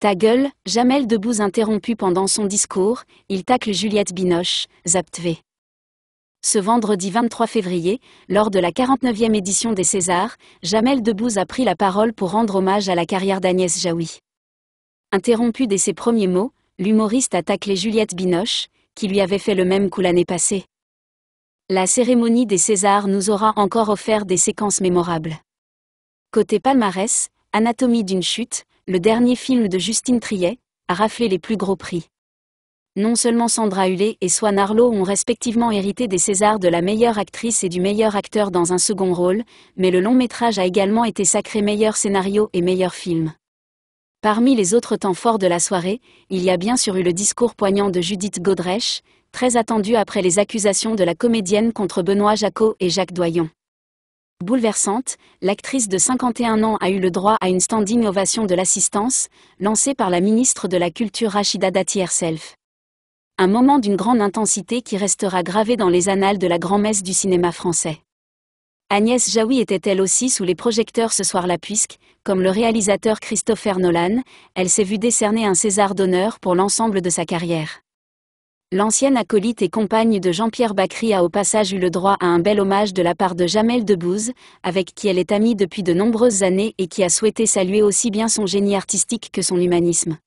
Ta gueule, Jamel Debouze interrompu pendant son discours, il tacle Juliette Binoche, Zaptvé. Ce vendredi 23 février, lors de la 49e édition des Césars, Jamel Debouze a pris la parole pour rendre hommage à la carrière d'Agnès Jaoui. Interrompu dès ses premiers mots, l'humoriste a taclé Juliette Binoche, qui lui avait fait le même coup l'année passée. La cérémonie des Césars nous aura encore offert des séquences mémorables. Côté palmarès, Anatomie d'une chute, le dernier film de Justine Triet, a raflé les plus gros prix. Non seulement Sandra hulé et Swan Arlo ont respectivement hérité des Césars de la meilleure actrice et du meilleur acteur dans un second rôle, mais le long métrage a également été sacré meilleur scénario et meilleur film. Parmi les autres temps forts de la soirée, il y a bien sûr eu le discours poignant de Judith Godrèche, très attendu après les accusations de la comédienne contre Benoît Jacot et Jacques Doyon. Bouleversante, l'actrice de 51 ans a eu le droit à une standing ovation de l'assistance, lancée par la ministre de la Culture Rachida Dati herself. Un moment d'une grande intensité qui restera gravé dans les annales de la grand-messe du cinéma français. Agnès Jaoui était elle aussi sous les projecteurs ce soir-là puisque, comme le réalisateur Christopher Nolan, elle s'est vue décerner un César d'honneur pour l'ensemble de sa carrière. L'ancienne acolyte et compagne de Jean-Pierre Bacry a au passage eu le droit à un bel hommage de la part de Jamel Debbouze, avec qui elle est amie depuis de nombreuses années et qui a souhaité saluer aussi bien son génie artistique que son humanisme.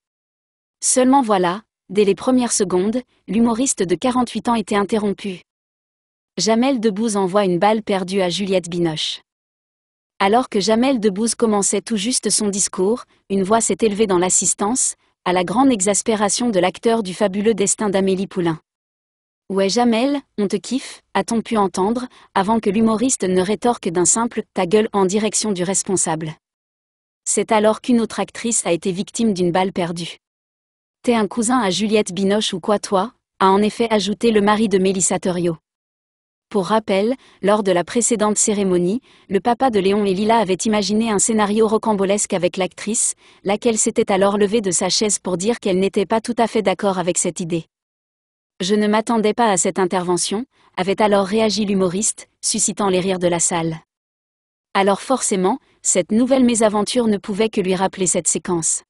Seulement voilà, dès les premières secondes, l'humoriste de 48 ans était interrompu. Jamel Debbouze envoie une balle perdue à Juliette Binoche. Alors que Jamel Debbouze commençait tout juste son discours, une voix s'est élevée dans l'assistance, à la grande exaspération de l'acteur du fabuleux destin d'Amélie Poulain. Ouais Jamel, on te kiffe, a-t-on pu entendre, avant que l'humoriste ne rétorque d'un simple « ta gueule » en direction du responsable. C'est alors qu'une autre actrice a été victime d'une balle perdue. T'es un cousin à Juliette Binoche ou quoi toi a en effet ajouté le mari de Mélissa Torio. Pour rappel, lors de la précédente cérémonie, le papa de Léon et Lila avait imaginé un scénario rocambolesque avec l'actrice, laquelle s'était alors levée de sa chaise pour dire qu'elle n'était pas tout à fait d'accord avec cette idée. Je ne m'attendais pas à cette intervention, avait alors réagi l'humoriste, suscitant les rires de la salle. Alors forcément, cette nouvelle mésaventure ne pouvait que lui rappeler cette séquence.